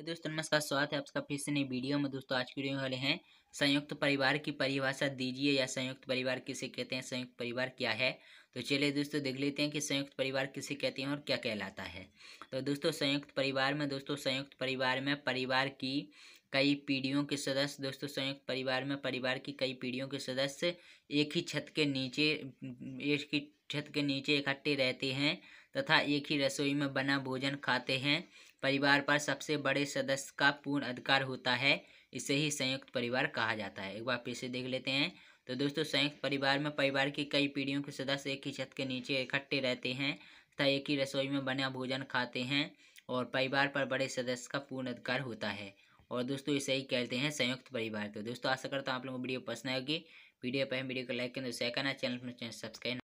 तो दोस्तों नमस्कार स्वागत है आपका फिर से नई वीडियो में दोस्तों आज की वीडियो वाले हैं संयुक्त परिवार की परिभाषा दीजिए या संयुक्त परिवार किसे कहते हैं संयुक्त परिवार क्या है तो चलिए दोस्तों देख लेते हैं कि संयुक्त परिवार किसे कहते हैं और क्या कहलाता है तो दोस्तों संयुक्त परिवार में दोस्तों संयुक्त परिवार में परिवार की कई पीढ़ियों के सदस्य दोस्तों संयुक्त परिवार में परिवार की कई पीढ़ियों के सदस्य एक ही छत के नीचे एक ही छत के नीचे इकट्ठे रहते हैं तथा एक ही रसोई में बना भोजन खाते हैं परिवार पर सबसे बड़े सदस्य का पूर्ण अधिकार होता है इसे ही संयुक्त परिवार कहा जाता है एक बार फिर से देख लेते हैं तो दोस्तों संयुक्त परिवार में परिवार की कई पीढ़ियों के सदस्य एक ही छत के नीचे इकट्ठे रहते हैं तथा एक ही रसोई में बना भोजन खाते हैं और परिवार पर बड़े सदस्य का पूर्ण अधिकार होता है और दोस्तों इसे ही कहते हैं संयुक्त परिवार तो दोस्तों आशा करता हूँ आप लोगों को वीडियो पसंद आएगी वीडियो पर वीडियो को लाइक करें शेयर करना चैनल तो सब्सक्राइब